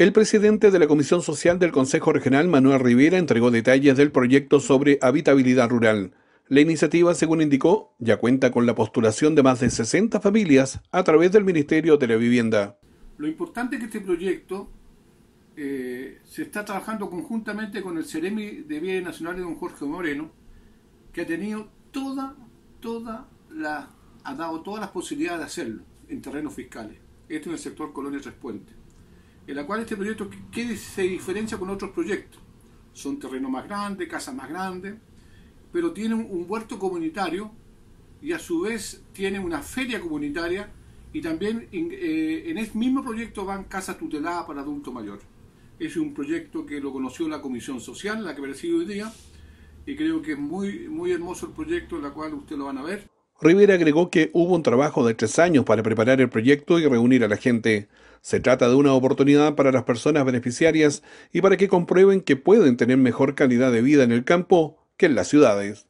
El presidente de la Comisión Social del Consejo Regional, Manuel Rivera, entregó detalles del proyecto sobre habitabilidad rural. La iniciativa, según indicó, ya cuenta con la postulación de más de 60 familias a través del Ministerio de la Vivienda. Lo importante es que este proyecto eh, se está trabajando conjuntamente con el Ceremi de Bienes Nacionales, don Jorge Moreno, que ha tenido toda, toda la, ha dado todas las posibilidades de hacerlo en terrenos fiscales. Esto en el sector Colonia Tres Puentes en la cual este proyecto, se diferencia con otros proyectos? Son terrenos más grandes, casas más grandes, pero tiene un huerto comunitario y a su vez tiene una feria comunitaria y también en, eh, ese mismo proyecto van casas tuteladas para adulto mayor. Es un proyecto que lo conoció la Comisión Social, la que preside hoy día, y creo que es muy, muy hermoso el proyecto, en la cual ustedes lo van a ver. Rivera agregó que hubo un trabajo de tres años para preparar el proyecto y reunir a la gente. Se trata de una oportunidad para las personas beneficiarias y para que comprueben que pueden tener mejor calidad de vida en el campo que en las ciudades.